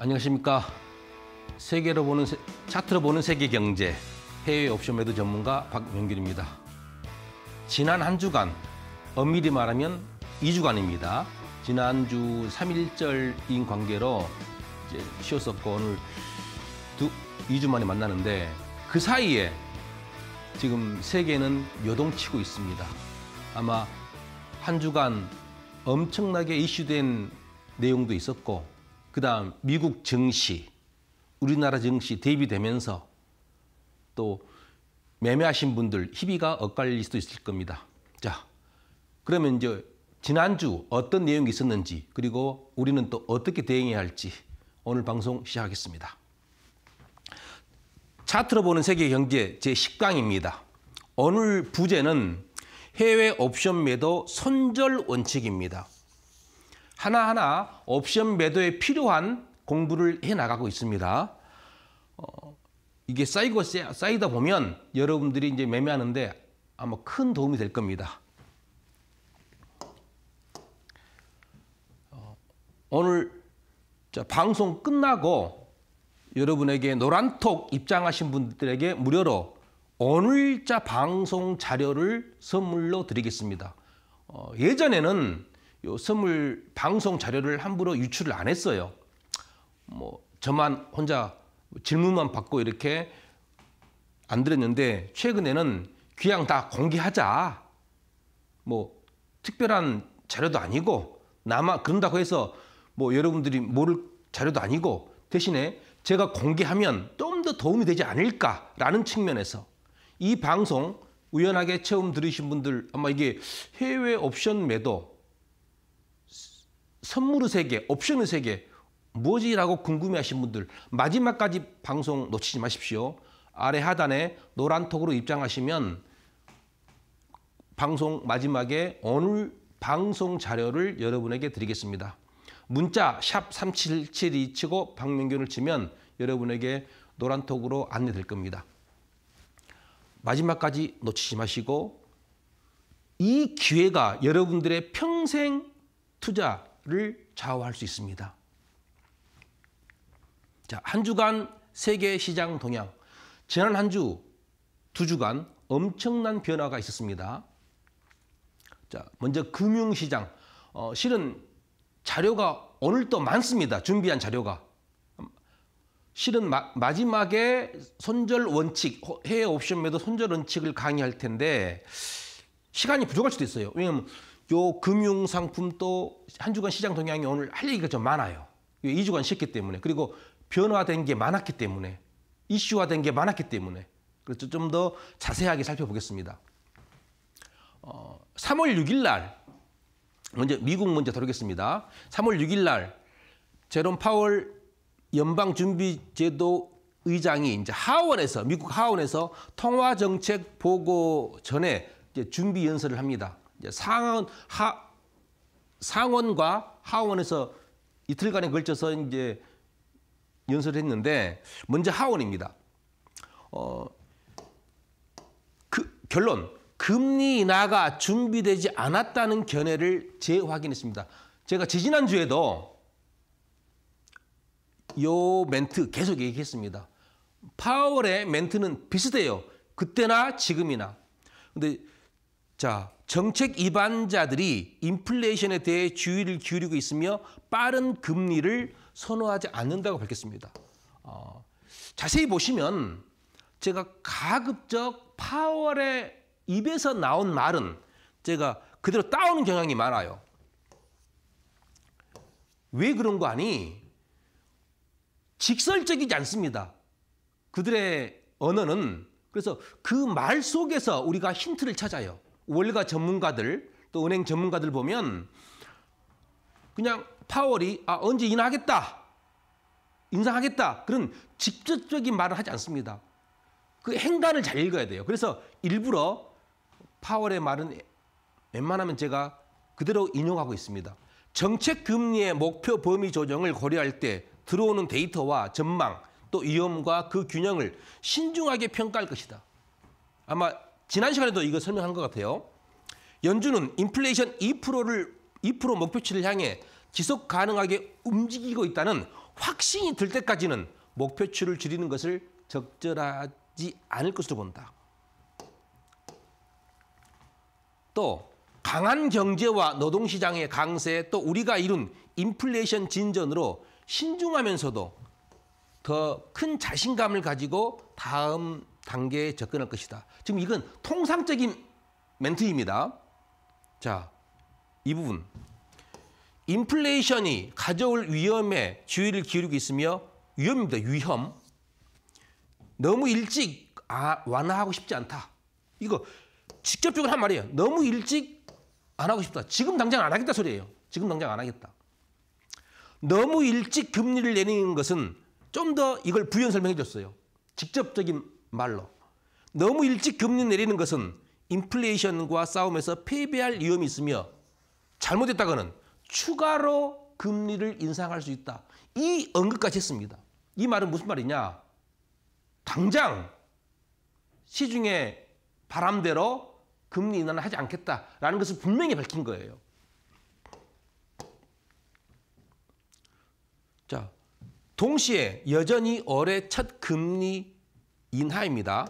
안녕하십니까. 세계로 보는 세, 차트로 보는 세계 경제 해외 옵션 매도 전문가 박명길입니다. 지난 한 주간 엄밀히 말하면 2주간입니다. 지난주 3일절인 관계로 이제 쉬었었고 오늘 두, 2주 만에 만나는데 그 사이에 지금 세계는 요동치고 있습니다. 아마 한 주간 엄청나게 이슈된 내용도 있었고 그다음 미국 증시, 우리나라 증시 대비되면서 또 매매하신 분들 희비가 엇갈릴 수도 있을 겁니다. 자, 그러면 이제 지난주 어떤 내용이 있었는지 그리고 우리는 또 어떻게 대응해야 할지 오늘 방송 시작하겠습니다. 차트로 보는 세계 경제 제10강입니다. 오늘 부제는 해외 옵션 매도 손절 원칙입니다. 하나하나 옵션 매도에 필요한 공부를 해나가고 있습니다. 어, 이게 쌓이고 쌓이다 보면 여러분들이 이제 매매하는데 아마 큰 도움이 될 겁니다. 어, 오늘 방송 끝나고 여러분에게 노란톡 입장하신 분들에게 무료로 오늘자 방송 자료를 선물로 드리겠습니다. 어, 예전에는 요 선물 방송 자료를 함부로 유출을 안 했어요. 뭐 저만 혼자 질문만 받고 이렇게 안 드렸는데 최근에는 귀향다 공개하자. 뭐 특별한 자료도 아니고 남아 그런다고 해서 뭐 여러분들이 모를 자료도 아니고 대신에 제가 공개하면 좀 더 도움이 되지 않을까라는 측면에서 이 방송 우연하게 처음 들으신 분들 아마 이게 해외 옵션 매도 선물의 세계, 옵션의 세계 뭐지라고 궁금해하신 분들 마지막까지 방송 놓치지 마십시오. 아래 하단에 노란 톡으로 입장하시면 방송 마지막에 오늘 방송 자료를 여러분에게 드리겠습니다. 문자 샵 3772 치고 박명균을 치면 여러분에게 노란톡으로 안내될 겁니다. 마지막까지 놓치지 마시고 이 기회가 여러분들의 평생 투자, 를 좌우할 수 있습니다. 자, 한 주간 세계 시장 동향. 지난 한 주, 두 주간 엄청난 변화가 있었습니다. 자, 먼저 금융시장. 어, 실은 자료가 오늘 또 많습니다. 준비한 자료가. 실은 마, 지막에 손절 원칙, 해외 옵션 매도 손절 원칙을 강의할 텐데 시간이 부족할 수도 있어요. 왜냐면 요 금융 상품도 한 주간 시장 동향이 오늘 할 얘기가 좀 많아요. 이주간 쉬었기 때문에 그리고 변화된 게 많았기 때문에 이슈화된 게 많았기 때문에 그래서 좀 더 자세하게 살펴보겠습니다. 어, 3월 6일 날 먼저 미국 먼저 다루겠습니다. 3월 6일 날 제롬 파월 연방준비제도 의장이 이제 하원에서 미국 하원에서 통화 정책 보고 전에 이제 준비 연설을 합니다. 상원 하 상원과 하원에서 이틀간에 걸쳐서 이제 연설했는데 을 먼저 하원입니다. 어, 그 결론 금리 인하가 준비되지 않았다는 견해를 재확인했습니다. 제가 지난 주에도 요 멘트 계속 얘기했습니다. 파월의 멘트는 비슷해요. 그때나 지금이나. 근데 자 정책 입안자들이 인플레이션에 대해 주의를 기울이고 있으며 빠른 금리를 선호하지 않는다고 밝혔습니다. 어, 자세히 보시면 제가 가급적 파월의 입에서 나온 말은 제가 그대로 따오는 경향이 많아요. 왜 그런 거 아니? 직설적이지 않습니다. 그들의 언어는 그래서 그 말 속에서 우리가 힌트를 찾아요. 월가 전문가들 또 은행 전문가들 보면 그냥 파월이 아 언제 인하하겠다 인상하겠다 그런 직접적인 말을 하지 않습니다. 그 행간을 잘 읽어야 돼요. 그래서 일부러 파월의 말은 웬만하면 제가 그대로 인용하고 있습니다. 정책 금리의 목표 범위 조정을 고려할 때 들어오는 데이터와 전망 또 위험과 그 균형을 신중하게 평가할 것이다. 아마 지난 시간에도 이거 설명한 것 같아요. 연준은 인플레이션 2%를 2% 목표치를 향해 지속 가능하게 움직이고 있다는 확신이 들 때까지는 목표치를 줄이는 것을 적절하지 않을 것으로 본다. 또 강한 경제와 노동시장의 강세 또 우리가 이룬 인플레이션 진전으로 신중하면서도 더 큰 자신감을 가지고 다음 단계에 접근할 것이다. 지금 이건 통상적인 멘트입니다. 자, 이 부분. 인플레이션이 가져올 위험에 주의를 기울이고 있으며 위험입니다. 위험. 너무 일찍 아, 완화하고 싶지 않다. 이거 직접적으로 한 말이에요. 너무 일찍 안 하고 싶다. 지금 당장 안 하겠다 소리예요. 지금 당장 안 하겠다. 너무 일찍 금리를 내리는 것은 좀 더 이걸 부연 설명해 줬어요. 직접적인 말로 너무 일찍 금리 내리는 것은 인플레이션과 싸움에서 패배할 위험이 있으며 잘못했다가는 추가로 금리를 인상할 수 있다. 이 언급까지 했습니다. 이 말은 무슨 말이냐? 당장 시중에 바람대로 금리 인하는 하지 않겠다라는 것을 분명히 밝힌 거예요. 자, 동시에 여전히 올해 첫 금리 인하입니다.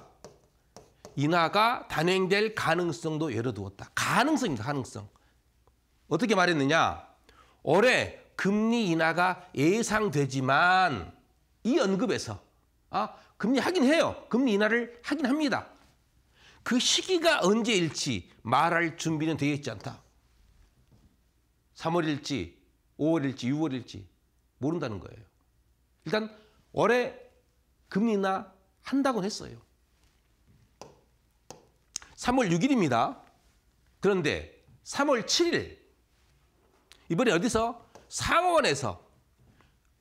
인하가 단행될 가능성도 열어두었다. 가능성입니다. 가능성. 어떻게 말했느냐. 올해 금리 인하가 예상되지만 이 언급에서 아 금리 하긴 해요. 금리 인하를 하긴 합니다. 그 시기가 언제일지 말할 준비는 되어 있지 않다. 3월일지 5월일지 6월일지 모른다는 거예요. 일단 올해 금리 인하 한다고 했어요. 3월 6일입니다. 그런데 3월 7일 이번에 어디서 상원에서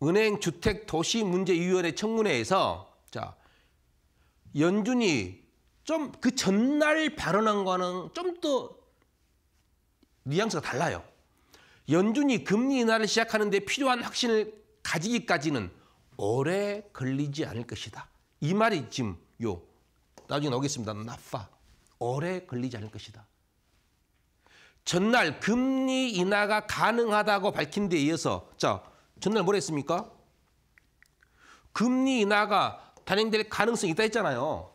은행 주택 도시 문제 위원회 청문회에서 자 연준이 좀 그 전날 발언한 거는 좀 더 뉘앙스가 달라요. 연준이 금리 인하를 시작하는데 필요한 확신을 가지기까지는 오래 걸리지 않을 것이다. 이 말이 지금 요 나중에 나오겠습니다. 나파 오래 걸리지 않을 것이다. 전날 금리 인하가 가능하다고 밝힌 데 의해서 자 전날 뭐 했습니까? 금리 인하가 단행될 가능성이 있다 했잖아요.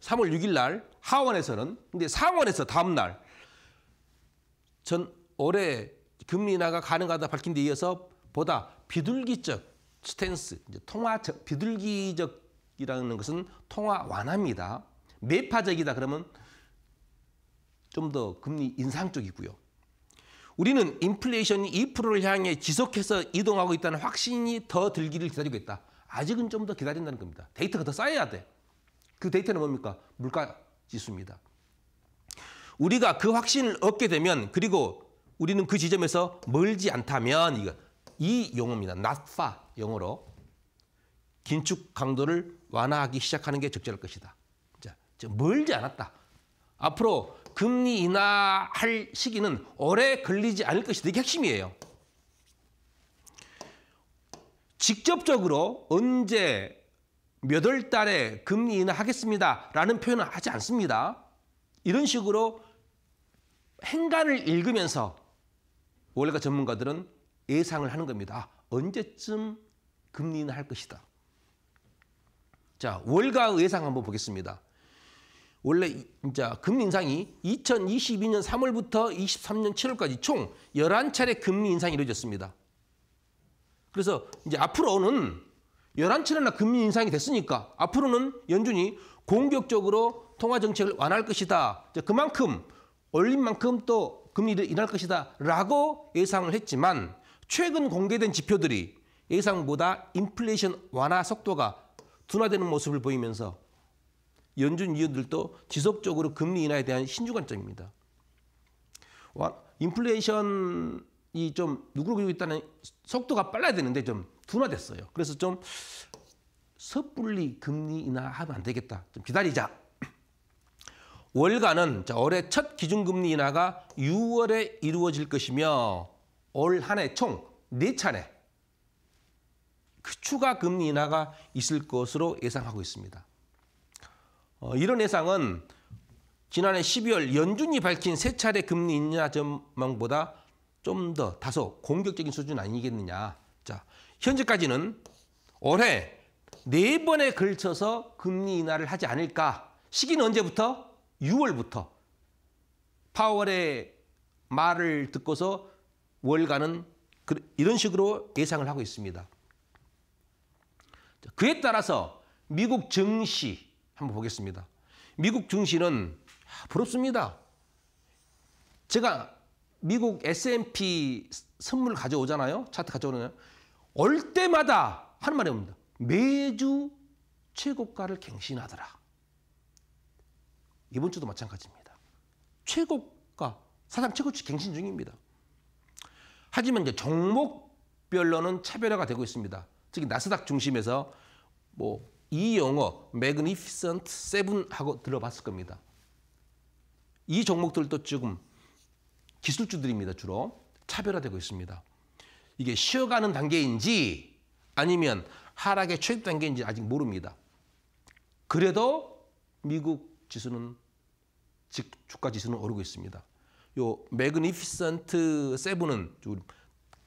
3월 6일 날 하원에서는 근데 상원에서 다음 날전 올해 금리 인하가 가능하다 밝힌 데 이어서 보다 비둘기적 스탠스, 통화 비둘기적이라는 것은 통화 완화입니다. 매파적이다 그러면 좀 더 금리 인상 쪽이고요. 우리는 인플레이션이 2%를 향해 지속해서 이동하고 있다는 확신이 더 들기를 기다리고 있다. 아직은 좀 더 기다린다는 겁니다. 데이터가 더 쌓여야 돼. 그 데이터는 뭡니까? 물가 지수입니다. 우리가 그 확신을 얻게 되면 그리고 우리는 그 지점에서 멀지 않다면 이거 이 용어입니다. not far. 영어로 긴축 강도를 완화하기 시작하는 게 적절할 것이다. 자, 멀지 않았다. 앞으로 금리 인하할 시기는 오래 걸리지 않을 것이다. 이게 핵심이에요. 직접적으로 언제 몇월 달에 금리 인하하겠습니다. 라는 표현은 하지 않습니다. 이런 식으로 행간을 읽으면서 원래가 전문가들은 예상을 하는 겁니다. 아, 언제쯤 금리 인할 것이다. 자, 월가 예상 한번 보겠습니다. 원래 이제 금리 인상이 2022년 3월부터 23년 7월까지 총 11차례 금리 인상이 이루어졌습니다. 그래서 이제 앞으로는 11차례나 금리 인상이 됐으니까 앞으로는 연준이 공격적으로 통화 정책을 완화할 것이다. 그만큼 올린 만큼 또 금리를 인할 것이다 라고 예상을 했지만 최근 공개된 지표들이 예상보다 인플레이션 완화 속도가 둔화되는 모습을 보이면서 연준 위원들도 지속적으로 금리 인하에 대한 신중관점입니다. 인플레이션이 좀 누그러지고 있다는 속도가 빨라야 되는데 좀 둔화됐어요. 그래서 좀 섣불리 금리 인하하면 안 되겠다. 좀 기다리자. 월가는 올해 첫 기준금리 인하가 6월에 이루어질 것이며 올 한 해총 4차례 그 추가 금리 인하가 있을 것으로 예상하고 있습니다. 어, 이런 예상은 지난해 12월 연준이 밝힌 세 차례 금리 인하 전망보다 좀 더 다소 공격적인 수준 아니겠느냐. 자, 현재까지는 올해 네 번에 걸쳐서 금리 인하를 하지 않을까. 시기는 언제부터? 6월부터. 파월의 말을 듣고서 월간은 그, 이런 식으로 예상을 하고 있습니다. 그에 따라서 미국 증시 한번 보겠습니다. 미국 증시는 아, 부럽습니다. 제가 미국 S&P 선물 가져오잖아요. 차트 가져오잖아요. 올 때마다 하는 말이 옵니다. 매주 최고가를 갱신하더라. 이번 주도 마찬가지입니다. 최고가 사상 최고치 갱신 중입니다. 하지만 이제 종목별로는 차별화가 되고 있습니다. 즉 나스닥 중심에서 뭐이 용어 magnificent seven 하고 들어봤을 겁니다. 이 종목들도 지금 기술주들입니다. 주로 차별화되고 있습니다. 이게 쉬어가는 단계인지 아니면 하락의 최대 단계인지 아직 모릅니다. 그래도 미국 지수는 즉 주가 지수는 오르고 있습니다. 요 매그니피센트 세븐은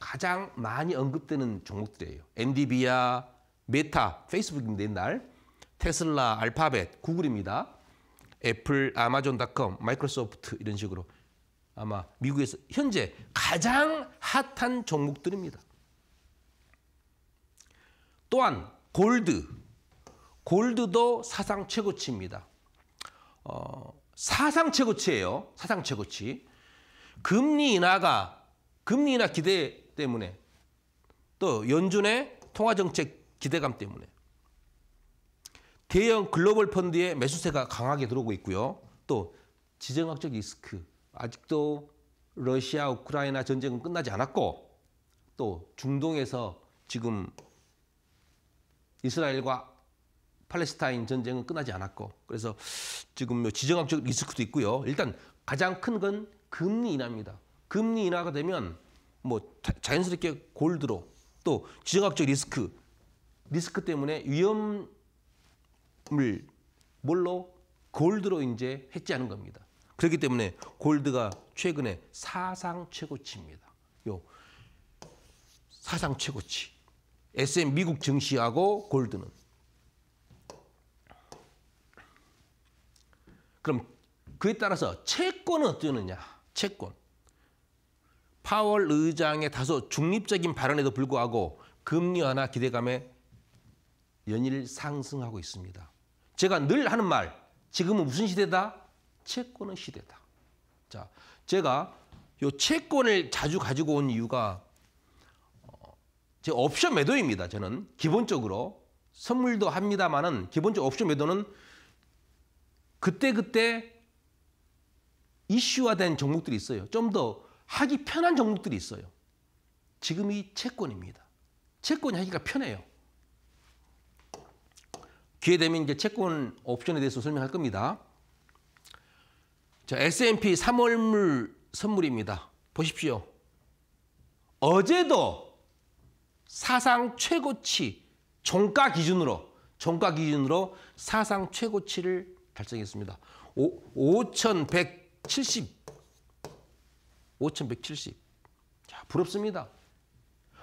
가장 많이 언급되는 종목들이에요. 엔비아 메타, 페이스북인데 옛날, 테슬라, 알파벳, 구글입니다. 애플, 아마존닷컴, 마이크로소프트 이런 식으로 아마 미국에서 현재 가장 핫한 종목들입니다. 또한 골드, 골드도 사상 최고치입니다. 어, 사상 최고치예요. 사상 최고치. 금리 인하가 금리 인하 기대 때문에 또 연준의 통화정책 기대감 때문에 대형 글로벌 펀드의 매수세가 강하게 들어오고 있고요. 또 지정학적 리스크 아직도 러시아 우크라이나 전쟁은 끝나지 않았고 또 중동에서 지금 이스라엘과 팔레스타인 전쟁은 끝나지 않았고 그래서 지금 뭐 지정학적 리스크도 있고요. 일단 가장 큰 건 금리 인하입니다. 금리 인하가 되면 뭐 자연스럽게 골드로 또 지정학적 리스크 리스크 때문에 위험을 뭘로 골드로 이제 해지하는 겁니다. 그렇기 때문에 골드가 최근에 사상 최고치입니다. 요 사상 최고치. SM 미국 증시하고 골드는 그럼 그에 따라서 채권은 어떠느냐? 채권. 파월 의장의 다소 중립적인 발언에도 불구하고 금리 완화 기대감에 연일 상승하고 있습니다. 제가 늘 하는 말, 지금은 무슨 시대다? 채권의 시대다. 자, 제가 요 채권을 자주 가지고 온 이유가 어, 제 옵션 매도입니다. 저는 기본적으로 선물도 합니다만은 기본적 옵션 매도는 그때 그때 이슈화된 종목들이 있어요. 좀더 하기 편한 종목들이 있어요. 지금이 채권입니다. 채권이 하기가 편해요. 기회 되면 이제 채권 옵션에 대해서 설명할 겁니다. 자, S&P 3월물 선물입니다. 보십시오. 어제도 사상 최고치 종가 기준으로 종가 기준으로 사상 최고치를 달성했습니다. 5,170 5,170. 자, 부럽습니다.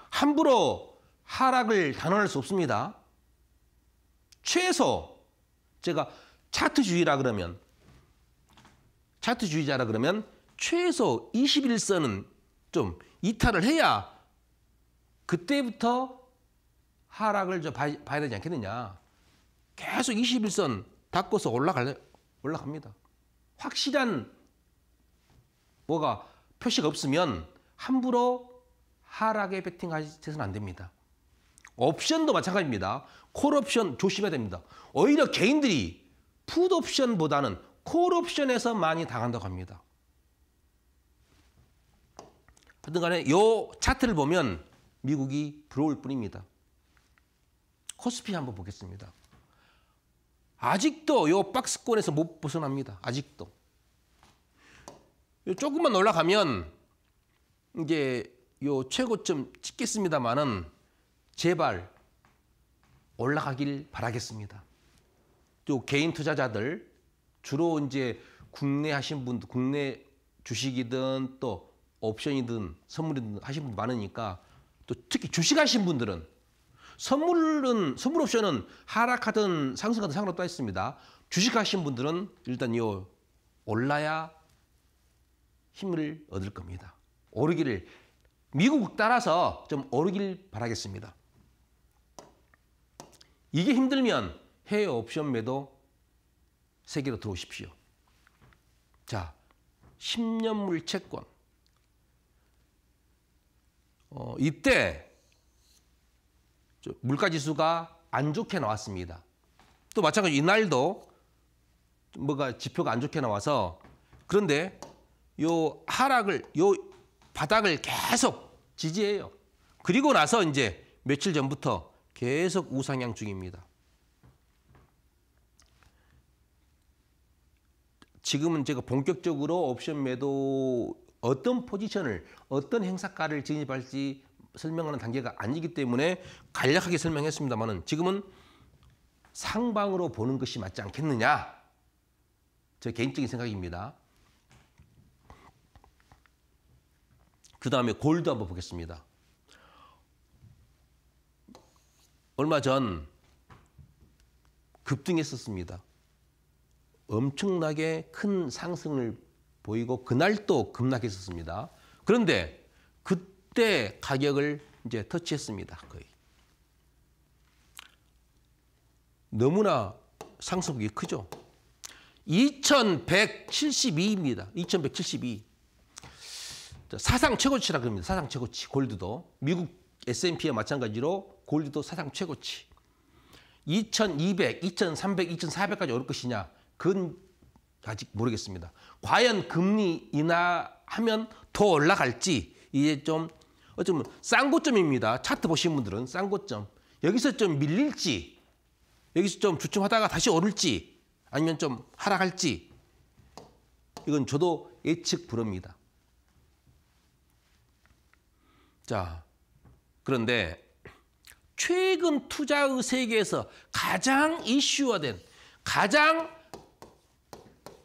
함부로 하락을 단언할 수 없습니다. 최소 제가 차트주의라 그러면 차트주의자라 그러면 최소 21선은 좀 이탈을 해야 그때부터 하락을 좀 봐야, 봐야 되지 않겠느냐. 계속 21선 닦고서 올라갈 올라갑니다. 확실한 뭐가 표시가 없으면 함부로 하락에 베팅하셔서는 안 됩니다. 옵션도 마찬가지입니다. 콜옵션 조심해야 됩니다. 오히려 개인들이 풋옵션보다는 콜옵션에서 많이 당한다고 합니다. 하여튼 간에 이 차트를 보면 미국이 부러울 뿐입니다. 코스피 한번 보겠습니다. 아직도 이 박스권에서 못 벗어납니다. 아직도. 조금만 올라가면 이제요 최고점 찍겠습니다만은 제발 올라가길 바라겠습니다. 또 개인 투자자들 주로 이제 국내 하신 분 국내 주식이든 또 옵션이든 선물이든 하신 분 많으니까 또 특히 주식 하신 분들은 선물은 선물 옵션은 하락하든 상승하든 상관없다 했습니다. 주식 하신 분들은 일단 요 올라야 힘을 얻을 겁니다. 오르기를 미국 따라서 좀 오르길 바라겠습니다. 이게 힘들면 해외 옵션 매도 세계로 들어오십시오. 자, 10년물 채권. 어, 이때 물가지수가 안 좋게 나왔습니다. 또 마찬가지로 이날도 뭐가 지표가 안 좋게 나와서 그런데 요 하락을 요 바닥을 계속 지지해요. 그리고 나서 이제 며칠 전부터 계속 우상향 중입니다. 지금은 제가 본격적으로 옵션 매도 어떤 포지션을 어떤 행사가를 진입할지 설명하는 단계가 아니기 때문에 간략하게 설명했습니다만은 지금은 상방으로 보는 것이 맞지 않겠느냐 제 개인적인 생각입니다. 그 다음에 골드 한번 보겠습니다. 얼마 전 급등했었습니다. 엄청나게 큰 상승을 보이고 그날 또 급락했었습니다. 그런데 그때 가격을 이제 터치했습니다. 거의. 너무나 상승이 크죠. 2172입니다. 2172. 사상 최고치라 그럽니다. 사상 최고치 골드도 미국 S&P와 마찬가지로 골드도 사상 최고치. 2200, 2300, 2400까지 오를 것이냐? 그건 아직 모르겠습니다. 과연 금리 인하하면 더 올라갈지 이제 좀 어쩌면 싼 고점입니다. 차트 보신 분들은 싼 고점. 여기서 좀 밀릴지 여기서 좀 주춤하다가 다시 오를지 아니면 좀 하락할지 이건 저도 예측 불릅니다 자, 그런데 최근 투자의 세계에서 가장 이슈화된 가장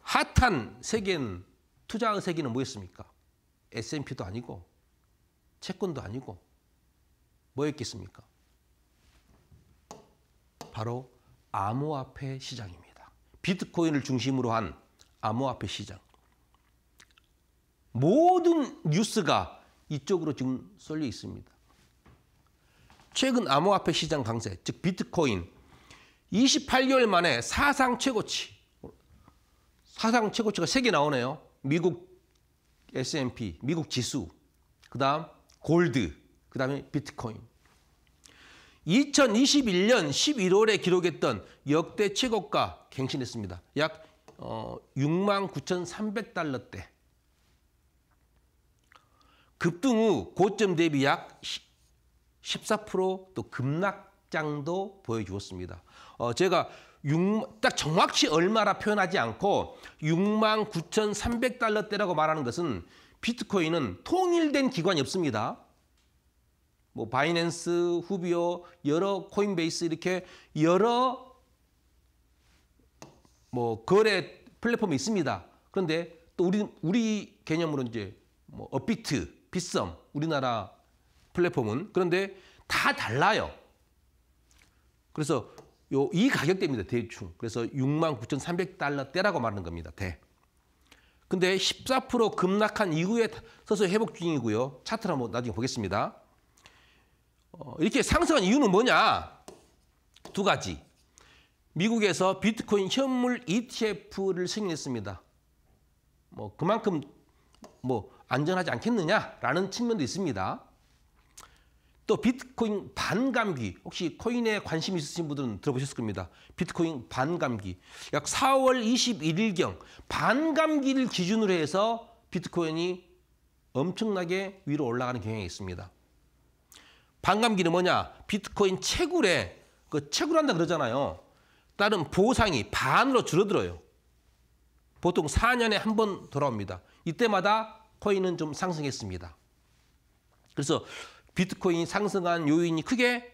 핫한 세계는 투자의 세계는 뭐였습니까? S&P도 아니고 채권도 아니고 뭐였겠습니까? 바로 암호화폐 시장입니다. 비트코인을 중심으로 한 암호화폐 시장. 모든 뉴스가 이쪽으로 지금 쏠려 있습니다. 최근 암호화폐 시장 강세, 즉 비트코인 28개월 만에 사상 최고치, 사상 최고치가 3개 나오네요. 미국 S&P, 미국 지수, 그 다음 골드, 그 다음에 비트코인. 2021년 11월에 기록했던 역대 최고가 갱신했습니다. 약6 9,300달러대. 어, 급등 후 고점 대비 약 14%또 급락장도 보여주었습니다. 어, 제가 6, 딱 정확히 얼마라 표현하지 않고 6만 9,300달러대라고 말하는 것은 비트코인은 통일된 기관이 없습니다. 뭐 바이낸스, 후비오, 여러 코인베이스 이렇게 여러 뭐 거래 플랫폼이 있습니다. 그런데 또 우리 우리 개념으로 이제 뭐 업비트 비썸 우리나라 플랫폼은 그런데 다 달라요. 그래서 요 이 가격대입니다. 대충. 그래서 69,300달러대라고 말하는 겁니다. 대. 근데 14% 급락한 이후에 서서 히 회복 중이고요. 차트를 한번 나중에 보겠습니다. 어, 이렇게 상승한 이유는 뭐냐? 두 가지. 미국에서 비트코인 현물 ETF를 승인했습니다. 뭐 그만큼 뭐 안전하지 않겠느냐라는 측면도 있습니다. 또 비트코인 반감기 혹시 코인에 관심 있으신 분들은 들어보셨을 겁니다. 비트코인 반감기 약 4월 21일경 반감기를 기준으로 해서 비트코인이 엄청나게 위로 올라가는 경향이 있습니다. 반감기는 뭐냐? 비트코인 채굴에 그 채굴한다 그러잖아요. 다른 보상이 반으로 줄어들어요. 보통 4년에 한 번 돌아옵니다. 이때마다 코인은 좀 상승했습니다. 그래서 비트코인이 상승한 요인이 크게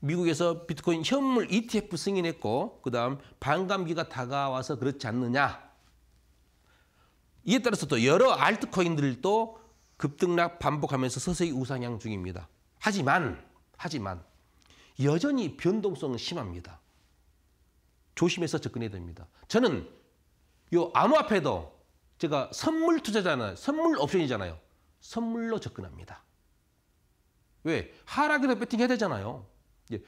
미국에서 비트코인 현물 ETF 승인했고 그다음 반감기가 다가와서 그렇지 않느냐. 이에 따라서 또 여러 알트코인들도 급등락 반복하면서 서서히 우상향 중입니다. 하지만 하지만 여전히 변동성은 심합니다. 조심해서 접근해야 됩니다. 저는 요 암호화폐도 제가 선물 투자잖아요. 선물 옵션이잖아요. 선물로 접근합니다. 왜? 하락에도 배팅해야 되잖아요. 이제 예.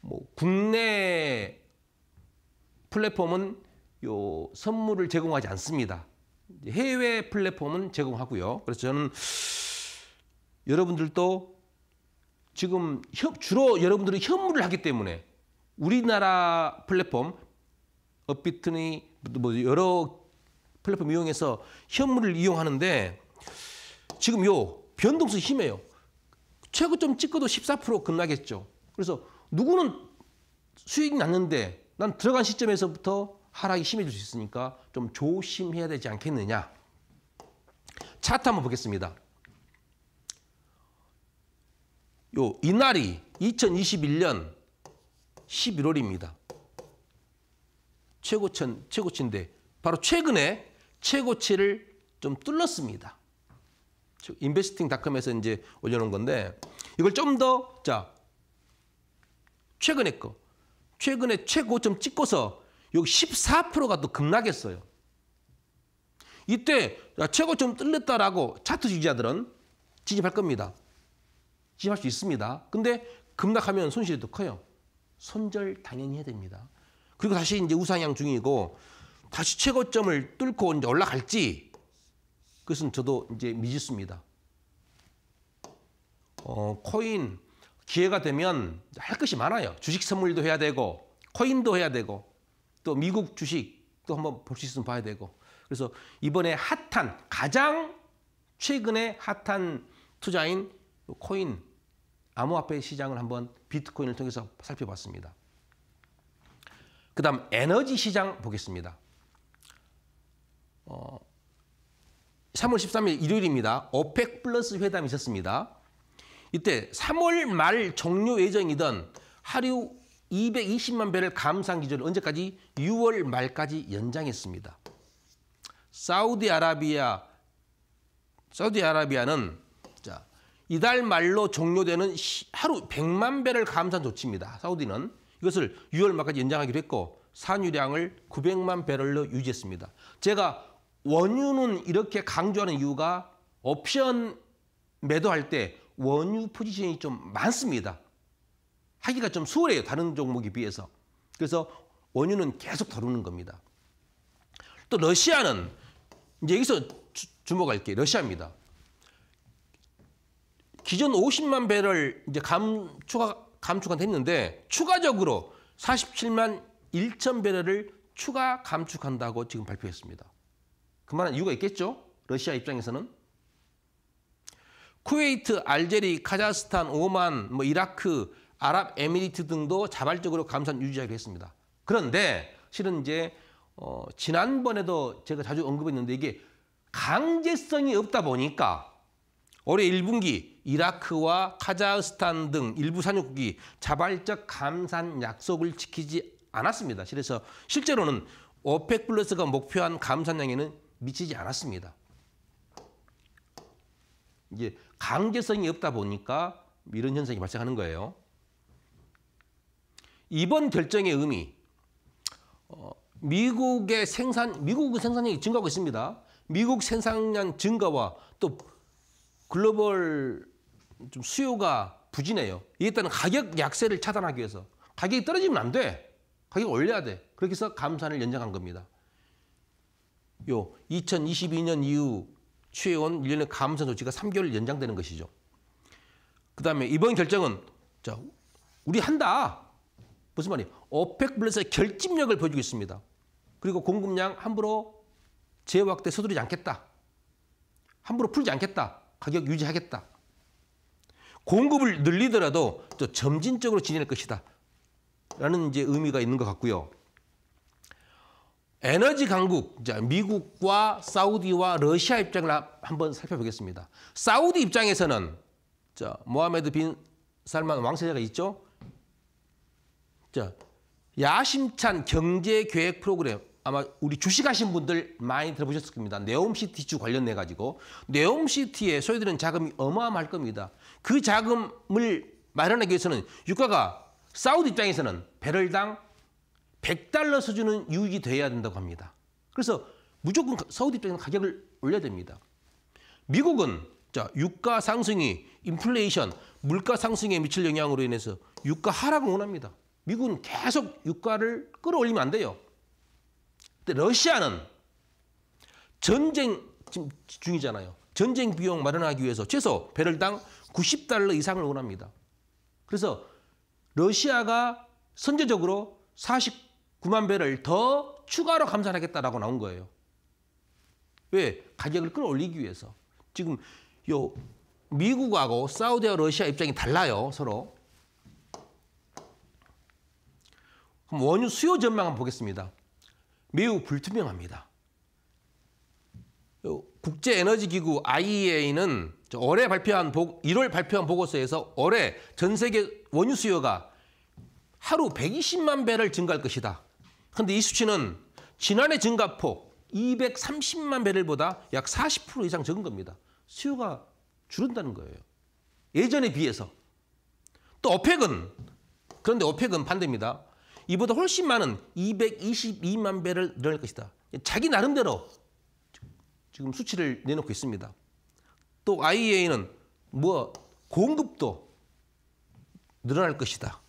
뭐 국내 플랫폼은 요 선물을 제공하지 않습니다. 해외 플랫폼은 제공하고요. 그래서 저는 여러분들도 지금 주로 여러분들이 현물을 하기 때문에 우리나라 플랫폼 업비트니 뭐 여러 플랫폼 이용해서 현물을 이용하는데 지금 요 변동성 심해요. 최고점 찍어도 14% 급락했죠. 그래서 누구는 수익이 났는데 난 들어간 시점에서부터 하락이 심해질 수 있으니까 좀 조심해야 되지 않겠느냐. 차트 한번 보겠습니다. 요 이날이 2021년 11월입니다. 최고천 최고치인데 바로 최근에 최고치를 좀 뚫렸습니다. 인베스팅닷컴에서 이제 올려놓은 건데 이걸 좀 더자 최근에 거 최근에 최고점 찍고서 여기 14%가 또 급락했어요. 이때 최고점 뚫렸다라고 차트 지지자들은 지지할 겁니다. 지지할 수 있습니다. 근데 급락하면 손실이 더 커요. 손절 당연히 해야 됩니다. 그리고 다시 이제 우상향 중이고 다시 최고점을 뚫고 이제 올라갈지 그것은 저도 이제 미지수입니다. 어, 코인 기회가 되면 할 것이 많아요. 주식 선물도 해야 되고 코인도 해야 되고 또 미국 주식도 한번 볼 수 있으면 봐야 되고 그래서 이번에 핫한 가장 최근에 핫한 투자인 코인 암호화폐 시장을 한번 비트코인을 통해서 살펴봤습니다. 그 다음 에너지 시장 보겠습니다. 어, 3월 13일 일요일입니다. 오펙 플러스 회담이 있었습니다. 이때 3월 말 종료 예정이던 하류 220만 배를 감산 기준을 언제까지? 6월 말까지 연장했습니다. 사우디아라비아 사우디아라비아는 자, 이달 말로 종료되는 하루 100만 배를 감산 조치입니다. 사우디는 이것을 6월 말까지 연장하기로 했고 산유량을 900만 배럴로 유지했습니다. 제가 원유는 이렇게 강조하는 이유가 옵션 매도할 때 원유 포지션이 좀 많습니다. 하기가 좀 수월해요. 다른 종목에 비해서. 그래서 원유는 계속 다루는 겁니다. 또 러시아는 이제 여기서 주, 주목할게 러시아입니다. 기존 50만 배를 이제 감추가, 감축한 했는데 추가적으로 47만 1천 배럴 추가 감축한다고 지금 발표했습니다. 그만한 이유가 있겠죠? 러시아 입장에서는. 쿠웨이트, 알제리, 카자흐스탄, 오만, 뭐 이라크, 아랍에미리트 등도 자발적으로 감산 유지하기로 했습니다. 그런데 실은 이제 어, 지난번에도 제가 자주 언급했는데 이게 강제성이 없다 보니까 올해 1분기 이라크와 카자흐스탄 등 일부 산유국이 자발적 감산 약속을 지키지 않았습니다. 그래서 실제로는 오펙 플러스가 목표한 감산량에는 미치지 않았습니다. 이게 강제성이 없다 보니까 이런 현상이 발생하는 거예요. 이번 결정의 의미. 어, 미국의 생산, 미국은 생산량이 증가하고 있습니다. 미국 생산량 증가와 또 글로벌 좀 수요가 부진해요. 이에 따른 가격 약세를 차단하기 위해서 가격이 떨어지면 안 돼. 가격 올려야 돼. 그렇게 해서 감산을 연장한 겁니다. 요 2022년 이후 취해온 일련의 감사 조치가 3개월 연장되는 것이죠. 그다음에 이번 결정은 자 우리 한다. 무슨 말이에요? 오펙 플러스의 결집력을 보여주고 있습니다. 그리고 공급량 함부로 제 확대 서두르지 않겠다. 함부로 풀지 않겠다. 가격 유지하겠다. 공급을 늘리더라도 점진적으로 진행할 것이다. 라는 이제 의미가 있는 것 같고요. 에너지 강국, 미국과 사우디와 러시아 입장을 한번 살펴보겠습니다. 사우디 입장에서는 자, 모하메드 빈 살만 왕세자가 있죠. 자, 야심찬 경제 계획 프로그램 아마 우리 주식하신 분들 많이 들어보셨을 겁니다. 네옴시티주 관련해 가지고 네옴시티에 소유되는 자금이 어마어마할 겁니다. 그 자금을 마련하기 위해서는 유가가 사우디 입장에서는 배럴당 100달러 수준은 유익이 돼야 된다고 합니다. 그래서 무조건 서울 입장에서 가격을 올려야 됩니다. 미국은 자 유가 상승이 인플레이션, 물가 상승에 미칠 영향으로 인해서 유가 하락을 원합니다. 미국은 계속 유가를 끌어올리면 안 돼요. 근데 러시아는 전쟁 중이잖아요. 전쟁 비용 마련하기 위해서 최소 배럴당 90달러 이상을 원합니다. 그래서 러시아가 선제적으로 9만 배를 더 추가로 감산하겠다라고 나온 거예요. 왜? 가격을 끌어올리기 위해서. 지금 요 미국하고 사우디와 러시아 입장이 달라요, 서로. 그럼 원유 수요 전망 한번 보겠습니다. 매우 불투명합니다. 국제에너지기구 IEA는 올해 발표한 1월 발표한 보고서에서 올해 전 세계 원유 수요가 하루 120만 배럴 증가할 것이다. 그런데이 수치는 지난해 증가폭 230만 배럴보다 약 40% 이상 적은 겁니다. 수요가 줄은다는 거예요. 예전에 비해서. 또 오펙은 그런데 오펙은 반대입니다. 이보다 훨씬 많은 222만 배를 늘어 것이다. 자기 나름대로 지금 수치를 내놓고 있습니다. 또 IEA는 뭐 공급도 늘어날 것이다.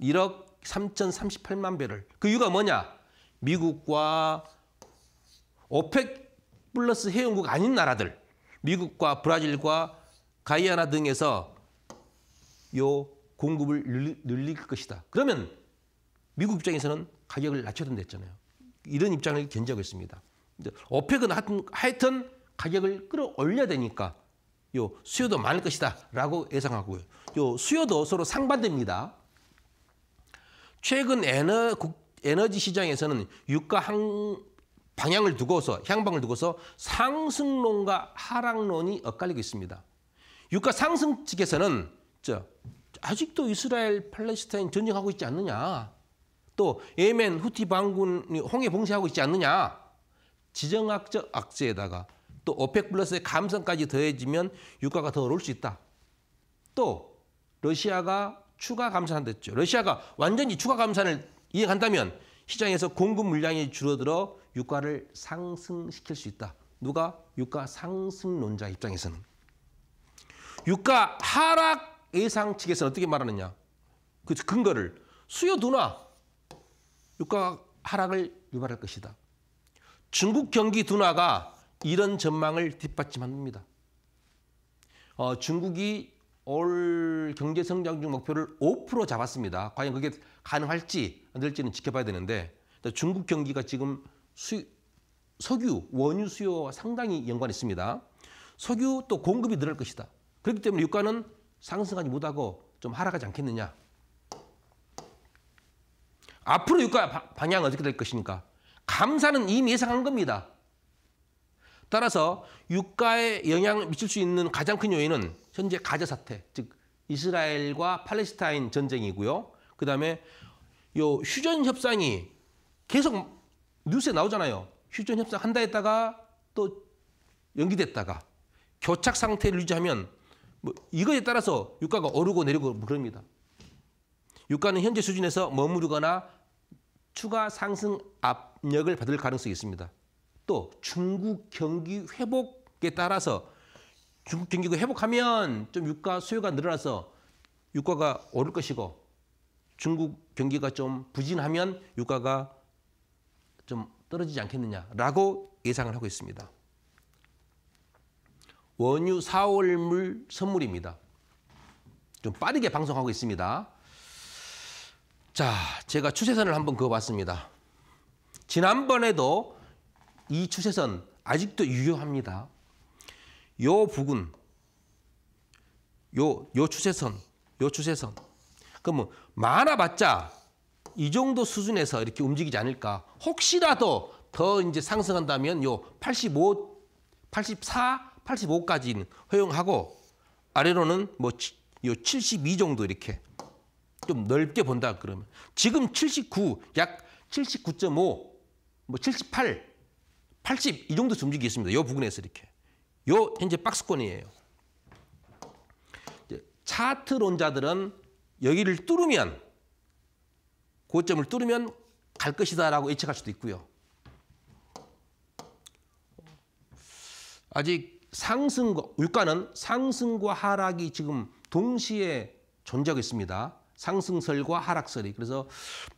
1억 3,038만 배럴. 그 이유가 뭐냐? 미국과 오펙 플러스 회원국 아닌 나라들, 미국과 브라질과 가이아나 등에서 요 공급을 늘릴 것이다. 그러면 미국 입장에서는 가격을 낮춰도됐잖아요 이런 입장을 견제하고 있습니다. 오펙은 하여튼, 하여튼 가격을 끌어올려야 되니까 요 수요도 많을 것이다 라고 예상하고요. 요 수요도 서로 상반됩니다. 최근 에너, 에너지 시장에서는 유가 항, 방향을 두고서 향방을 두고서 상승론과 하락론이 엇갈리고 있습니다. 유가 상승 측에서는 저, 아직도 이스라엘 팔레스타인 전쟁하고 있지 않느냐. 또 예멘 후티 반군이 홍해 봉쇄하고 있지 않느냐. 지정학적 악재에다가 또 오펙 플러스의 감성까지 더해지면 유가가 더 오를 수 있다. 또 러시아가 추가 감산한다 했죠. 러시아가 완전히 추가 감산을 이해한다면 시장에서 공급 물량이 줄어들어 유가를 상승시킬 수 있다. 누가? 유가 상승론자 입장에서는. 유가 하락 예상 측에서는 어떻게 말하느냐. 그 근거를 수요 둔화, 유가 하락을 유발할 것이다. 중국 경기 둔화가 이런 전망을 뒷받침합니다. 어, 중국이 올 경제 성장률 목표를 5% 잡았습니다. 과연 그게 가능할지 안 될지는 지켜봐야 되는데 중국 경기가 지금 수, 석유, 원유 수요와 상당히 연관있습니다. 석유 또 공급이 늘을 것이다. 그렇기 때문에 유가는 상승하지 못하고 좀 하락하지 않겠느냐. 앞으로 유가 방향은 어떻게 될 것입니까? 감사는 이미 예상한 겁니다. 따라서 유가에 영향을 미칠 수 있는 가장 큰 요인은 현재 가자 사태, 즉 이스라엘과 팔레스타인 전쟁이고요. 그다음에 요 휴전 협상이 계속 뉴스에 나오잖아요. 휴전 협상 한다 했다가 또 연기됐다가 교착 상태를 유지하면 뭐 이거에 따라서 유가가 오르고 내리고 뭐 그럽니다. 유가는 현재 수준에서 머무르거나 추가 상승 압력을 받을 가능성이 있습니다. 또 중국 경기 회복에 따라서 중국 경기가 그 회복하면 좀 유가 수요가 늘어나서 유가가 오를 것이고 중국 경기가 좀 부진하면 유가가 좀 떨어지지 않겠느냐라고 예상을 하고 있습니다. 원유 4월물 선물입니다. 좀 빠르게 방송하고 있습니다. 자, 제가 추세선을 한번 그어봤습니다. 지난번에도 이 추세선 아직도 유효합니다. 요 부근, 요, 요 추세선, 요 추세선. 그러면 뭐 많아봤자 이 정도 수준에서 이렇게 움직이지 않을까. 혹시라도 더 이제 상승한다면 요 85, 84, 85까지는 허용하고 아래로는 뭐요72 정도 이렇게 좀 넓게 본다 그러면 지금 79, 약 79.5, 뭐 78, 80이 정도 점주기 있습니다. 요 부근에서 이렇게. 요 현재 박스권이에요. 차트론자들은 여기를 뚫으면 고점을 뚫으면 갈 것이다라고 예측할 수도 있고요. 아직 상승과 물가는 상승과 하락이 지금 동시에 존재하고 있습니다. 상승설과 하락설이 그래서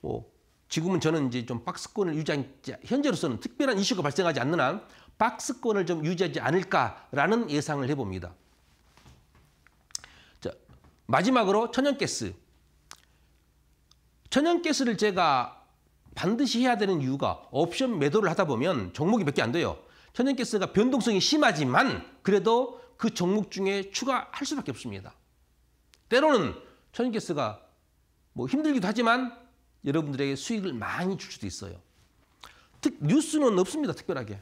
뭐 지금은 저는 이제 좀 박스권을 유지한 현재로서는 특별한 이슈가 발생하지 않는 한 박스권을 좀 유지하지 않을까라는 예상을 해봅니다. 자, 마지막으로 천연가스. 천연가스를 제가 반드시 해야 되는 이유가 옵션 매도를 하다 보면 종목이 몇 개 안 돼요. 천연가스가 변동성이 심하지만 그래도 그 종목 중에 추가할 수밖에 없습니다. 때로는 천연가스가 뭐 힘들기도 하지만 여러분들에게 수익을 많이 줄 수도 있어요. 특, 뉴스는 없습니다. 특별하게.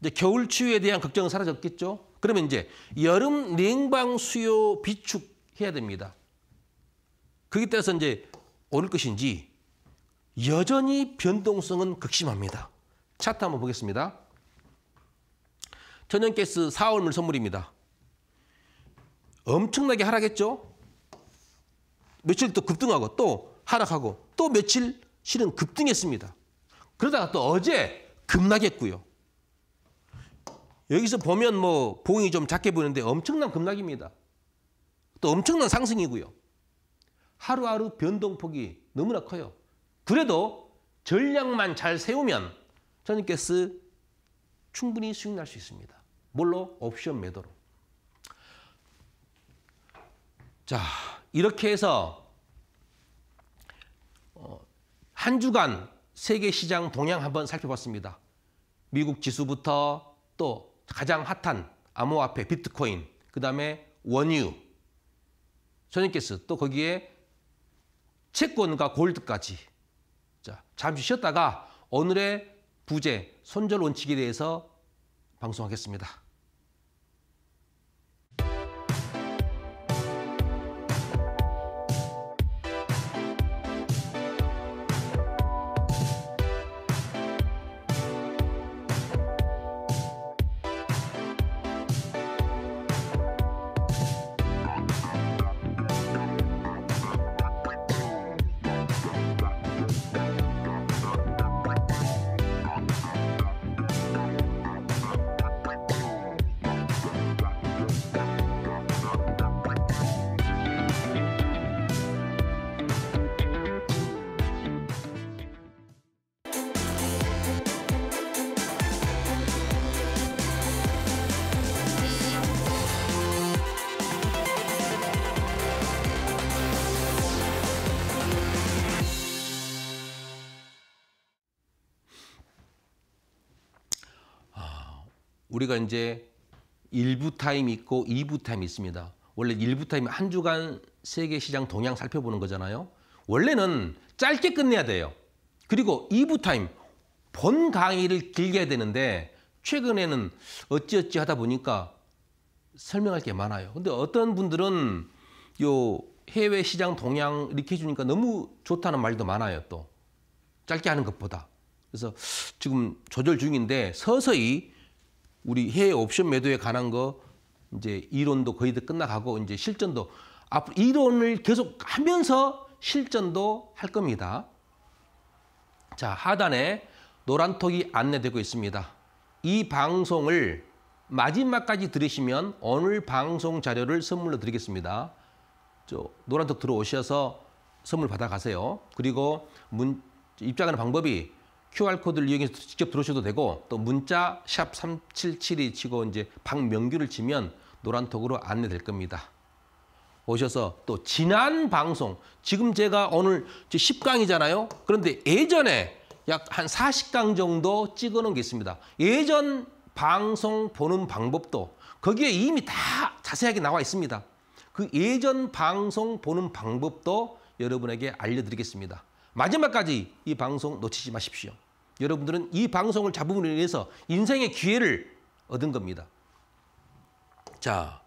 이제 겨울 추위에 대한 걱정은 사라졌겠죠. 그러면 이제 여름 냉방 수요 비축해야 됩니다. 그에 따라서 이제 오를 것인지 여전히 변동성은 극심합니다. 차트 한번 보겠습니다. 천연가스 4월물 선물입니다. 엄청나게 하락했죠. 며칠 또 급등하고 또 하락하고 또 며칠 실은 급등했습니다. 그러다가 또 어제 급락했고요. 여기서 보면 뭐 봉이 좀 작게 보이는데 엄청난 급락입니다. 또 엄청난 상승이고요. 하루하루 변동폭이 너무나 커요. 그래도 전략만 잘 세우면 저님께서 충분히 수익 날 수 있습니다. 뭘로? 옵션 매도로. 자, 이렇게 해서 한 주간 세계 시장 동향 한번 살펴봤습니다. 미국 지수부터 또 가장 핫한 암호화폐 비트코인, 그 다음에 원유, 전액계수, 또 거기에 채권과 골드까지. 자, 잠시 쉬었다가 오늘의 부재, 손절 원칙에 대해서 방송하겠습니다. 우리가 이제 1부 타임 있고 2부 타임 있습니다. 원래 1부 타임 이한 주간 세계 시장 동향 살펴보는 거잖아요. 원래는 짧게 끝내야 돼요. 그리고 2부 타임 본 강의를 길게 해야 되는데 최근에는 어찌어찌 하다 보니까 설명할 게 많아요. 근데 어떤 분들은 요 해외 시장 동향 이렇게 해주니까 너무 좋다는 말도 많아요. 또 짧게 하는 것보다. 그래서 지금 조절 중인데 서서히 우리 해외 옵션 매도에 관한 거 이제 이론도 거의 다 끝나가고 이제 실전도 앞으로 이론을 계속 하면서 실전도 할 겁니다. 자, 하단에 노란톡이 안내되고 있습니다. 이 방송을 마지막까지 들으시면 오늘 방송 자료를 선물로 드리겠습니다. 저 노란톡 들어오셔서 선물 받아가세요. 그리고 문, 입장하는 방법이 QR코드를 이용해서 직접 들어오셔도 되고 또 문자 샵 3772 치고 이제 박명규를 치면 노란톡으로 안내될 겁니다. 오셔서 또 지난 방송, 지금 제가 오늘 10강이잖아요. 그런데 예전에 약 한 40강 정도 찍어놓은 게 있습니다. 예전 방송 보는 방법도 거기에 이미 다 자세하게 나와 있습니다. 그 예전 방송 보는 방법도 여러분에게 알려드리겠습니다. 마지막까지 이 방송 놓치지 마십시오. 여러분들은 이 방송을 잡음으로 인해서 인생의 기회를 얻은 겁니다. 자,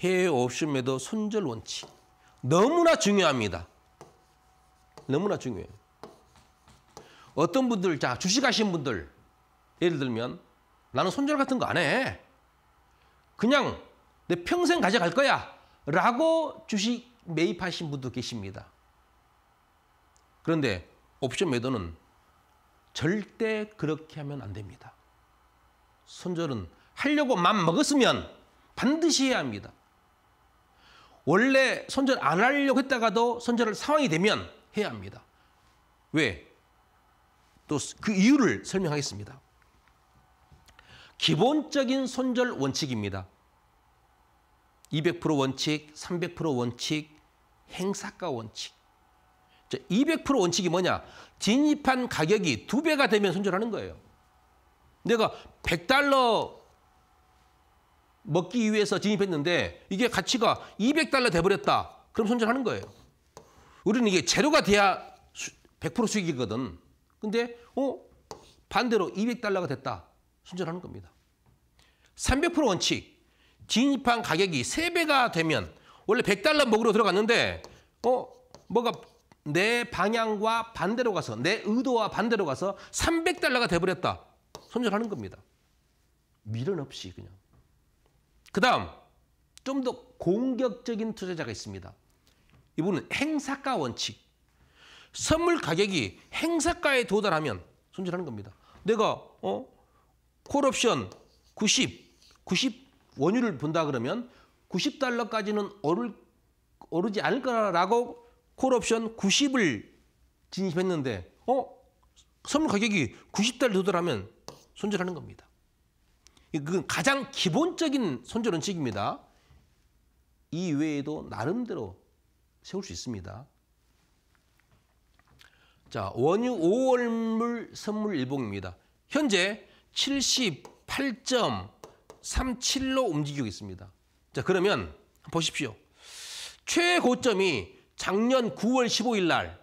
해외 옵션 매도 손절 원칙. 너무나 중요합니다. 너무나 중요해요. 어떤 분들, 자, 주식하신 분들, 예를 들면, 나는 손절 같은 거 안 해. 그냥 내 평생 가져갈 거야. 라고 주식 매입하신 분도 계십니다. 그런데 옵션 매도는 절대 그렇게 하면 안 됩니다. 손절은 하려고 맘 먹었으면 반드시 해야 합니다. 원래 손절 안 하려고 했다가도 손절할 상황이 되면 해야 합니다. 왜? 또 그 이유를 설명하겠습니다. 기본적인 손절 원칙입니다. 200% 원칙, 300% 원칙, 행사가 원칙. 200% 원칙이 뭐냐? 진입한 가격이 두 배가 되면 손절하는 거예요. 내가 100달러 먹기 위해서 진입했는데 이게 가치가 200달러 돼버렸다. 그럼 손절하는 거예요. 우리는 이게 제료가 돼야 100% 수익이거든. 근데 어 반대로 200달러가 됐다. 손절하는 겁니다. 300% 원칙. 진입한 가격이 세배가 되면 원래 100달러 먹으러 들어갔는데 어 뭐가 내 방향과 반대로 가서 내 의도와 반대로 가서 300달러가 돼버렸다. 손절하는 겁니다. 미련 없이 그냥. 그 다음 좀 더 공격적인 투자자가 있습니다. 이분은 행사가 원칙. 선물 가격이 행사가에 도달하면 손절하는 겁니다. 내가 어 콜옵션 90, 90 원유를 본다 그러면 90달러까지는 오를, 오르지 않을 거라고 콜옵션 90을 진입했는데 어? 선물 가격이 90달러 도달하면 손절하는 겁니다. 그건 가장 기본적인 손절 원칙입니다. 이 외에도 나름대로 세울 수 있습니다. 자, 원유 5월물 선물 일봉입니다. 현재 78.37로 움직이고 있습니다. 자, 그러면 보십시오. 최고점이 작년 9월 15일 날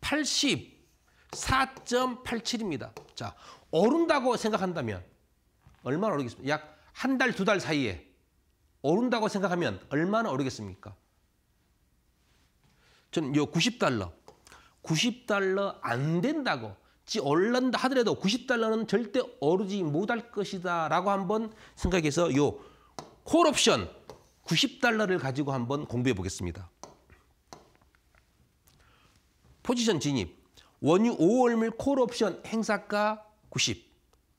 84.87입니다. 자, 오른다고 생각한다면 얼마나 오르겠습니까? 약 한 달, 두 달 사이에 오른다고 생각하면 얼마나 오르겠습니까? 저는 요 90달러, 90달러 안 된다고 지 올른다 하더라도 90달러는 절대 오르지 못할 것이다 라고 한번 생각해서 요 콜옵션 90달러를 가지고 한번 공부해 보겠습니다. 포지션 진입, 원유 5월물 콜옵션 행사가 90.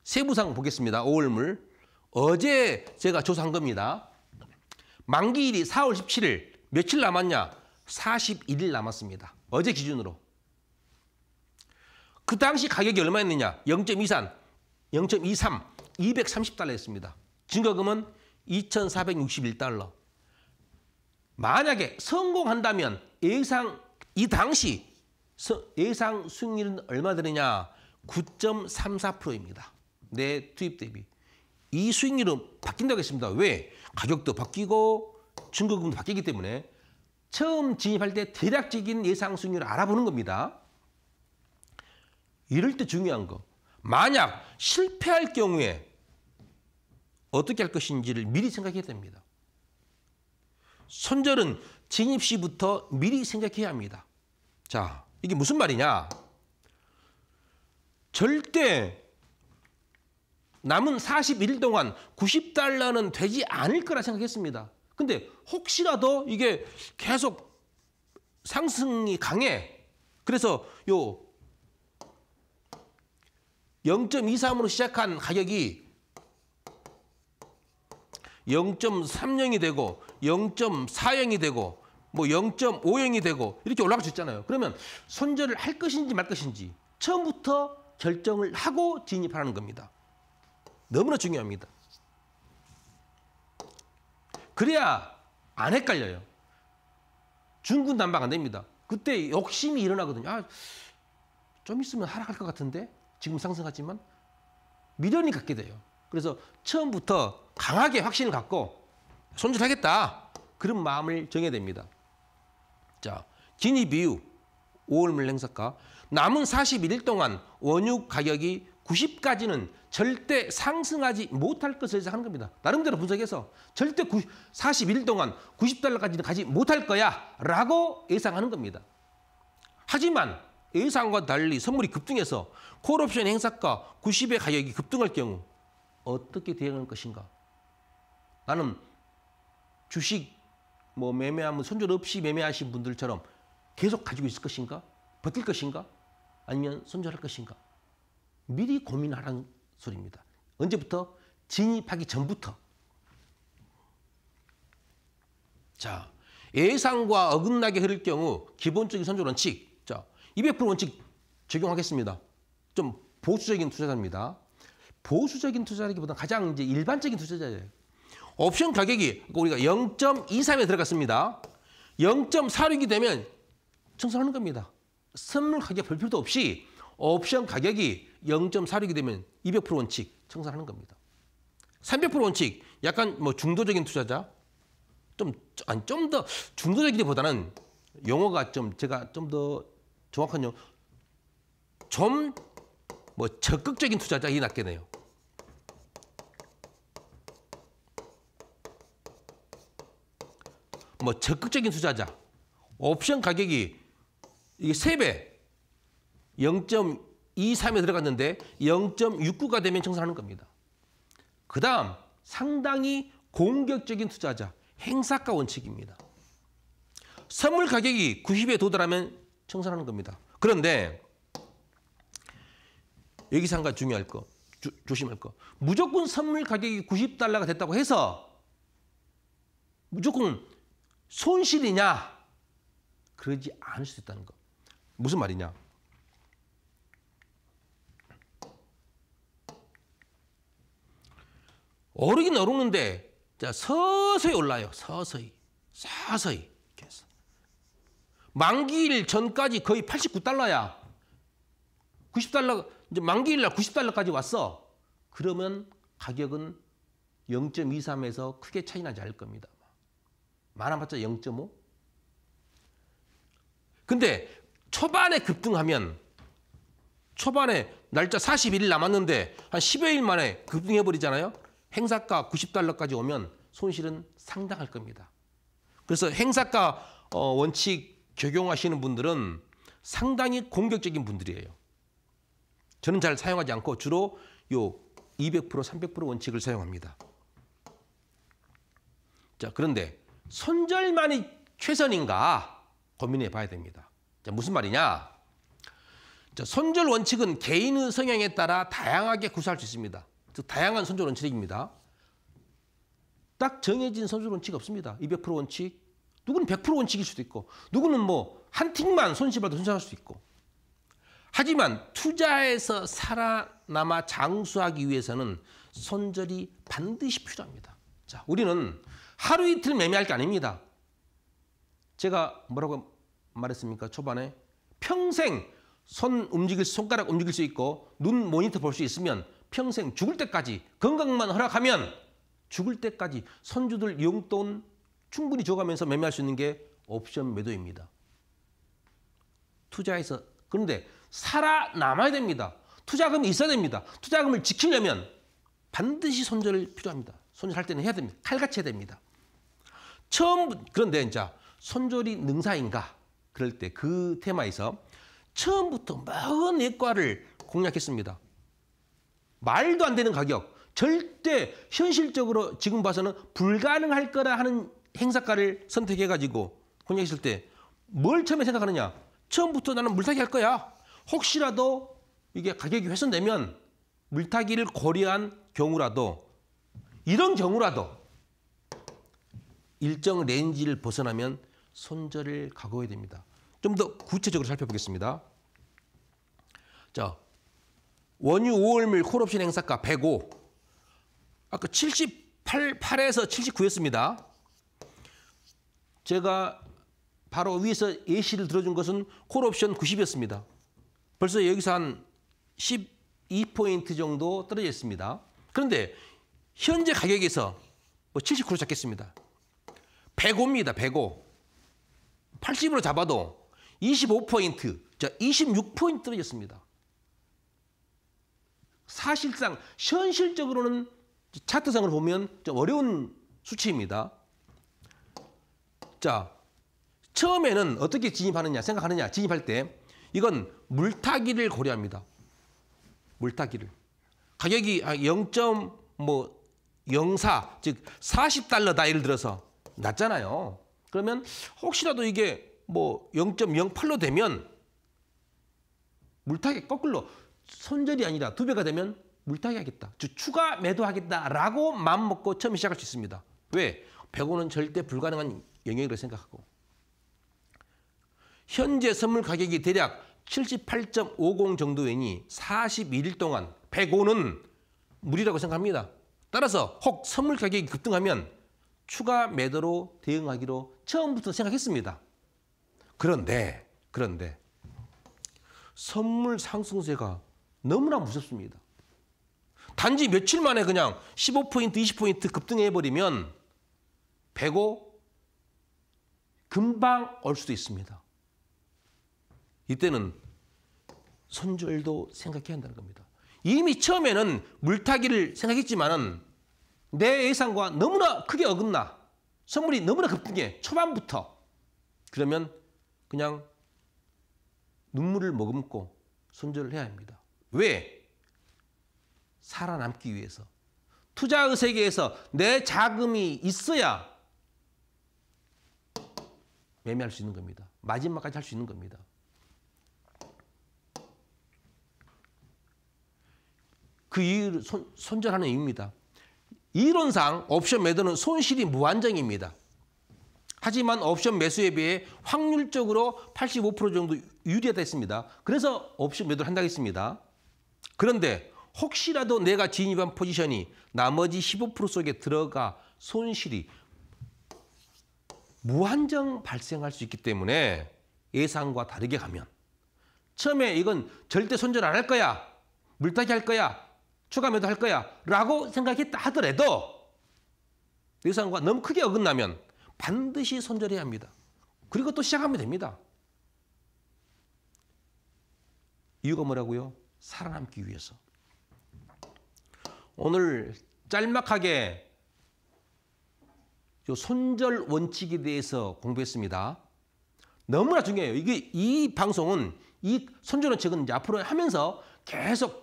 세부상 보겠습니다. 5월물. 어제 제가 조사한 겁니다. 만기일이 4월 17일. 며칠 남았냐? 41일 남았습니다. 어제 기준으로. 그 당시 가격이 얼마였느냐? 0.23, 0.23, 230달러였습니다. 증거금은 2,461달러. 만약에 성공한다면 예상 이 당시 예상 수익률은 얼마 되느냐? 9.34%입니다. 내 투입 대비. 이 수익률은 바뀐다고 했습니다. 왜? 가격도 바뀌고 증거금도 바뀌기 때문에 처음 진입할 때 대략적인 예상 수익률을 알아보는 겁니다. 이럴 때 중요한 거. 만약 실패할 경우에 어떻게 할 것인지를 미리 생각해야 됩니다. 손절은 진입 시부터 미리 생각해야 합니다. 자, 이게 무슨 말이냐? 절대 남은 40일 동안 90달러는 되지 않을 거라 생각했습니다. 근데 혹시라도 이게 계속 상승이 강해. 그래서 요 0.23으로 시작한 가격이 0.30이 되고 0.40이 되고 뭐0 5형이 되고 이렇게 올라갈 수 있잖아요. 그러면 손절을 할 것인지 말 것인지 처음부터 결정을 하고 진입하는 겁니다. 너무나 중요합니다. 그래야 안 헷갈려요. 중군난방 안 됩니다. 그때 욕심이 일어나거든요. 아, 좀 있으면 하락할 것 같은데 지금 상승하지만 미련이 갖게 돼요. 그래서 처음부터 강하게 확신을 갖고 손절하겠다 그런 마음을 정해야 됩니다. 자, 진입 이유 5월물 행사가 남은 41일 동안 원유 가격이 90까지는 절대 상승하지 못할 것을 예상한 겁니다. 나름대로 분석해서 절대 90, 41일 동안 90달러까지는 가지 못할 거야 라고 예상하는 겁니다. 하지만 예상과 달리 선물이 급등해서 콜옵션 행사가 90의 가격이 급등할 경우 어떻게 대응할 것인가? 나는 주식 뭐 매매하면 손절 없이 매매하신 분들처럼 계속 가지고 있을 것인가? 버틸 것인가? 아니면 손절할 것인가? 미리 고민하라는 소리입니다. 언제부터? 진입하기 전부터. 자, 예상과 어긋나게 흐를 경우 기본적인 선조 원칙. 자, 200% 원칙 적용하겠습니다. 좀 보수적인 투자자입니다. 보수적인 투자라기보다 가장 이제 일반적인 투자자예요. 옵션 가격이 그러니까 우리가 0.23에 들어갔습니다. 0.46이 되면 청산하는 겁니다. 선물 가격 볼 필요도 없이 옵션 가격이 0.46이 되면 200% 원칙 청산하는 겁니다. 300% 원칙 약간 뭐 중도적인 투자자 좀좀더 중도적이기보다는 용어가 좀 제가 좀 더 정확한 용어 좀뭐 적극적인 투자자 이 낫겠네요. 뭐 적극적인 투자자, 옵션 가격이 이게 세배 0.23에 들어갔는데 0.69가 되면 청산하는 겁니다. 그 다음 상당히 공격적인 투자자, 행사가 원칙입니다. 선물 가격이 90에 도달하면 청산하는 겁니다. 그런데 여기서 한가 중요할 거, 주, 조심할 거. 무조건 선물 가격이 90달러가 됐다고 해서 무조건 손실이냐? 그러지 않을 수 있다는 거. 무슨 말이냐? 오르긴 오르는데 자 서서히 올라요. 서서히. 서서히. 계속. 만기일 전까지 거의 89달러야. 90달러 이제 만기일 날 90달러까지 왔어. 그러면 가격은 0.23에서 크게 차이 나지 않을 겁니다. 많아봤자 0.5? 근데 초반에 급등하면 초반에 날짜 41일 남았는데 한 10여일 만에 급등해버리잖아요. 행사가 90달러까지 오면 손실은 상당할 겁니다. 그래서 행사가 어, 원칙 적용하시는 분들은 상당히 공격적인 분들이에요. 저는 잘 사용하지 않고 주로 요 200%, 300% 원칙을 사용합니다. 자, 그런데 손절만이 최선인가 고민해 봐야 됩니다. 무슨 말이냐? 손절 원칙은 개인의 성향에 따라 다양하게 구사할 수 있습니다. 즉 다양한 손절 원칙입니다. 딱 정해진 손절 원칙 없습니다. 200% 원칙. 누구는 100% 원칙일 수도 있고 누구는 뭐한 팀만 손실받아 손절할 수도 있고 하지만 투자에서 살아남아 장수하기 위해서는 손절이 반드시 필요합니다. 자, 우리는 하루 이틀 매매할 게 아닙니다. 제가 뭐라고 말했습니까? 초반에 평생 손 움직일 손가락 움직일 수 있고 눈 모니터 볼 수 있으면 평생 죽을 때까지 건강만 허락하면 죽을 때까지 선주들 용돈 충분히 줘가면서 매매할 수 있는 게 옵션 매도입니다. 투자해서 그런데 살아남아야 됩니다. 투자금이 있어야 됩니다. 투자금을 지키려면 반드시 손절 필요합니다. 손절할 때는 해야 됩니다. 칼같이 해야 됩니다. 처음 그런데 이제 손절이 능사인가 그럴 때 그 테마에서 처음부터 먼 예과를 공략했습니다. 말도 안 되는 가격, 절대 현실적으로 지금 봐서는 불가능할 거라 하는 행사가를 선택해가지고 공략했을 때 뭘 처음에 생각하느냐? 처음부터 나는 물타기 할 거야. 혹시라도 이게 가격이 훼손되면 물타기를 고려한 경우라도 이런 경우라도 일정 렌지를 벗어나면 손절을 각오해야 됩니다. 좀 더 구체적으로 살펴보겠습니다. 자, 원유 5월물 콜옵션 행사가 105. 아까 78, 8에서 79였습니다. 제가 바로 위에서 예시를 들어준 것은 콜옵션 90이었습니다. 벌써 여기서 한 12포인트 정도 떨어져 습니다 그런데 현재 가격에서 뭐7 9 잡겠습니다. 105입니다. 105. 80으로 잡아도 25포인트, 26포인트 떨어졌습니다. 사실상 현실적으로는 차트상으로 보면 좀 어려운 수치입니다. 자, 처음에는 어떻게 진입하느냐 생각하느냐 진입할 때 이건 물타기를 고려합니다. 물타기를. 가격이 0 아, 0.4, 뭐 즉 40달러다 예를 들어서 낮잖아요. 그러면 혹시라도 이게 뭐 0.08로 되면 물타기 거꾸로 손절이 아니라 두 배가 되면 물타기 하겠다. 즉 추가 매도하겠다라고 마음 먹고 처음 시작할 수 있습니다. 왜? 100원은 절대 불가능한 영역이라고 생각하고 현재 선물 가격이 대략 78.50 정도이니 41일 동안 105는 무리라고 생각합니다. 따라서 혹 선물 가격이 급등하면 추가 매도로 대응하기로 처음부터 생각했습니다. 그런데 그런데 선물 상승세가 너무나 무섭습니다. 단지 며칠 만에 그냥 15포인트, 20포인트 급등해버리면 배고 금방 올 수도 있습니다. 이때는 손절도 생각해야 한다는 겁니다. 이미 처음에는 물타기를 생각했지만은 내 예상과 너무나 크게 어긋나 선물이 너무나 급등해 초반부터 그러면 그냥 눈물을 머금고 손절을 해야 합니다. 왜? 살아남기 위해서. 투자의 세계에서 내 자금이 있어야 매매할 수 있는 겁니다. 마지막까지 할 수 있는 겁니다. 그 이유를 손, 절하는 이유입니다. 이론상 옵션 매도는 손실이 무한정입니다. 하지만 옵션 매수에 비해 확률적으로 85% 정도 유리하다 했습니다. 그래서 옵션 매도를 한다고 했습니다. 그런데 혹시라도 내가 진입한 포지션이 나머지 15% 속에 들어가 손실이 무한정 발생할 수 있기 때문에 예상과 다르게 가면 처음에 이건 절대 손절 안 할 거야. 물타기 할 거야. 추가 매도 할 거야 라고 생각했다 하더라도 예상과 너무 크게 어긋나면 반드시 손절해야 합니다. 그리고 또 시작하면 됩니다. 이유가 뭐라고요? 살아남기 위해서. 오늘 짤막하게 요 손절 원칙에 대해서 공부했습니다. 너무나 중요해요. 이게 이 방송은 이 손절 원칙은 이제 앞으로 하면서 계속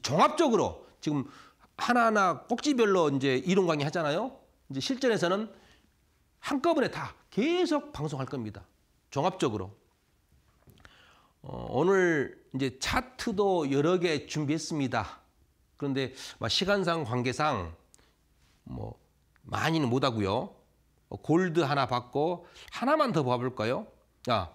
종합적으로 지금 하나하나 꼭지별로 이제 이론 강의 하잖아요. 이제 실전에서는 한꺼번에 다 계속 방송할 겁니다. 종합적으로. 어, 오늘 이제 차트도 여러 개 준비했습니다. 그런데 뭐 시간상 관계상 뭐 많이는 못 하고요. 뭐 골드 하나 받고 하나만 더 봐볼까요? 아,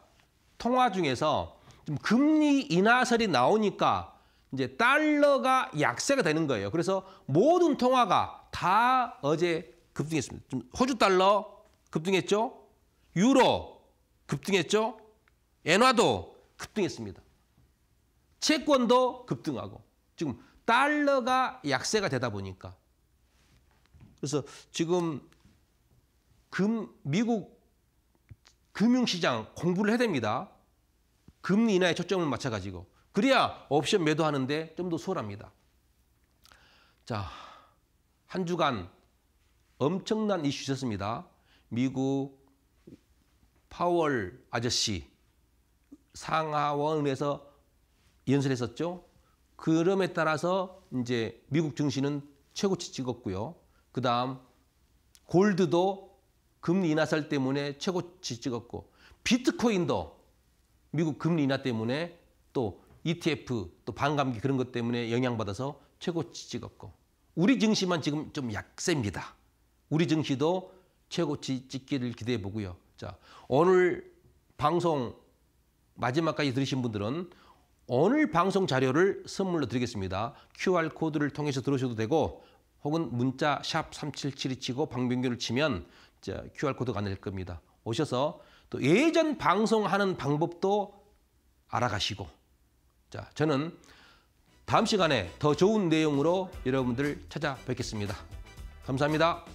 통화 중에서 금리 인하설이 나오니까 이제 달러가 약세가 되는 거예요. 그래서 모든 통화가 다 어제 급등했습니다. 호주 달러 급등했죠. 유로 급등했죠. 엔화도 급등했습니다. 채권도 급등하고 지금 달러가 약세가 되다 보니까 그래서 지금 금 미국 금융시장 공부를 해야 됩니다. 금리 인하에 초점을 맞춰가지고 그래야 옵션 매도하는데 좀 더 수월합니다. 자, 한 주간 엄청난 이슈 있었습니다. 미국 파월 아저씨 상하원에서 연설했었죠. 그럼에 따라서 이제 미국 증시는 최고치 찍었고요. 그 다음 골드도 금리 인하설 때문에 최고치 찍었고 비트코인도 미국 금리 인하 때문에 또 ETF 또 반감기 그런 것 때문에 영향받아서 최고치 찍었고 우리 증시만 지금 좀 약세입니다. 우리 증시도 최고치 찍기를 기대해 보고요. 자 오늘 방송 마지막까지 들으신 분들은 오늘 방송 자료를 선물로 드리겠습니다. QR코드를 통해서 들어오셔도 되고 혹은 문자 샵 3772 치고 방병교를 치면 자, QR코드가 낼 겁니다. 오셔서 또 예전 방송하는 방법도 알아가시고 자, 저는 다음 시간에 더 좋은 내용으로 여러분들 찾아뵙겠습니다. 감사합니다.